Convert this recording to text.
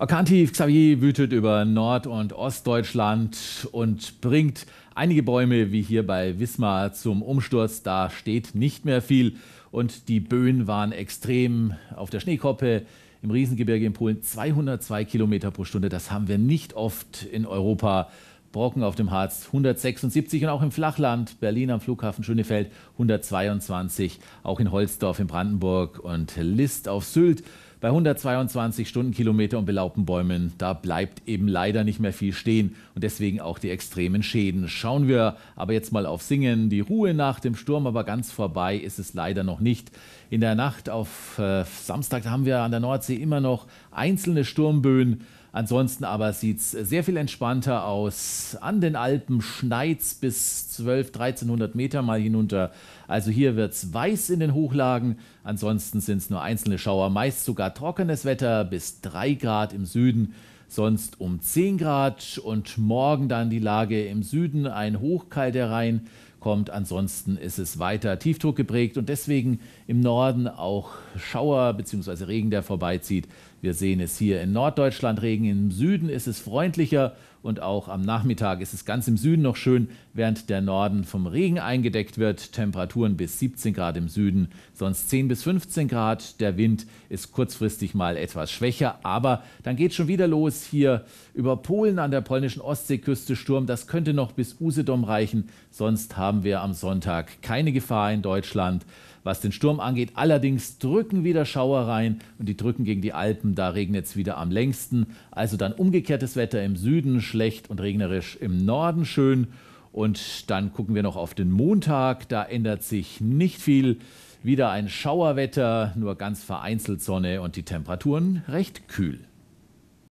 Orkantief Xavier wütet über Nord- und Ostdeutschland und bringt einige Bäume wie hier bei Wismar zum Umsturz. Da steht nicht mehr viel und die Böen waren extrem auf der Schneekoppe. Im Riesengebirge in Polen 202 Kilometer pro Stunde. Das haben wir nicht oft in Europa. Brocken auf dem Harz 176 und auch im Flachland, Berlin am Flughafen Schönefeld 122, auch in Holzdorf in Brandenburg und List auf Sylt bei 122 Stundenkilometer und belaubten Bäumen, da bleibt eben leider nicht mehr viel stehen und deswegen auch die extremen Schäden. Schauen wir aber jetzt mal auf Singen. Die Ruhe nach dem Sturm, aber ganz vorbei ist es leider noch nicht. In der Nacht auf äh, Samstag haben wir an der Nordsee immer noch einzelne Sturmböen. Ansonsten aber sieht es sehr viel entspannter aus. An den Alpen schneit es bis 12, 1300 Meter mal hinunter. Also hier wird es weiß in den Hochlagen. Ansonsten sind es nur einzelne Schauer, meist sogar trockenes Wetter bis 3 Grad im Süden sonst um 10 Grad und morgen dann die Lage im Süden, ein Hochkalt Rhein kommt. Ansonsten ist es weiter Tiefdruck geprägt und deswegen im Norden auch Schauer bzw. Regen, der vorbeizieht. Wir sehen es hier in Norddeutschland Regen. Im Süden ist es freundlicher und auch am Nachmittag ist es ganz im Süden noch schön, während der Norden vom Regen eingedeckt wird. Temperaturen bis 17 Grad im Süden, sonst 10 bis 15 Grad. Der Wind ist kurzfristig mal etwas schwächer, aber dann geht schon wieder los hier über Polen an der polnischen Ostseeküste Sturm. Das könnte noch bis Usedom reichen. Sonst haben wir am Sonntag keine Gefahr in Deutschland. Was den Sturm angeht, allerdings drücken wieder Schauer rein und die drücken gegen die Alpen. Da regnet es wieder am längsten. Also dann umgekehrtes Wetter im Süden schlecht und regnerisch im Norden schön. Und dann gucken wir noch auf den Montag. Da ändert sich nicht viel. Wieder ein Schauerwetter, nur ganz vereinzelt Sonne und die Temperaturen recht kühl.